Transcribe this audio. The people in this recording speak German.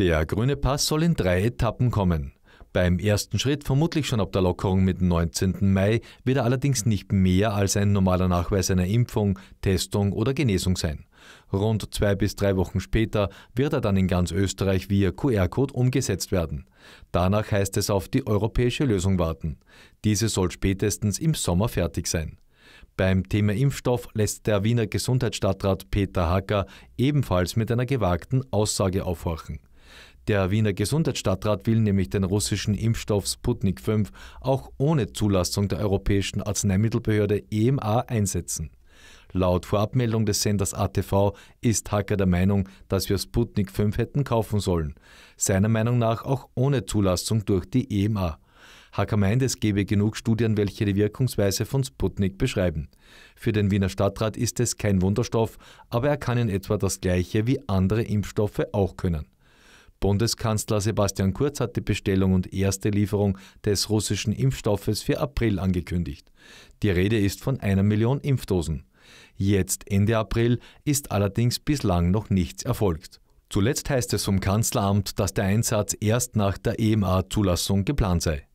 Der grüne Pass soll in drei Etappen kommen. Beim ersten Schritt, vermutlich schon ab der Lockerung mit 19. Mai, wird er allerdings nicht mehr als ein normaler Nachweis einer Impfung, Testung oder Genesung sein. Rund zwei bis drei Wochen später wird er dann in ganz Österreich via QR-Code umgesetzt werden. Danach heißt es auf die europäische Lösung warten. Diese soll spätestens im Sommer fertig sein. Beim Thema Impfstoff lässt der Wiener Gesundheitsstadtrat Peter Hacker ebenfalls mit einer gewagten Aussage aufhorchen. Der Wiener Gesundheitsstadtrat will nämlich den russischen Impfstoff Sputnik 5 auch ohne Zulassung der Europäischen Arzneimittelbehörde EMA einsetzen. Laut Vorabmeldung des Senders ATV ist Hacker der Meinung, dass wir Sputnik 5 hätten kaufen sollen. Seiner Meinung nach auch ohne Zulassung durch die EMA. Hacker meint, es gebe genug Studien, welche die Wirkungsweise von Sputnik beschreiben. Für den Wiener Stadtrat ist es kein Wunderstoff, aber er kann in etwa das gleiche wie andere Impfstoffe auch können. Bundeskanzler Sebastian Kurz hat die Bestellung und erste Lieferung des russischen Impfstoffes für April angekündigt. Die Rede ist von einer Million Impfdosen. Jetzt Ende April ist allerdings bislang noch nichts erfolgt. Zuletzt heißt es vom Kanzleramt, dass der Einsatz erst nach der EMA-Zulassung geplant sei.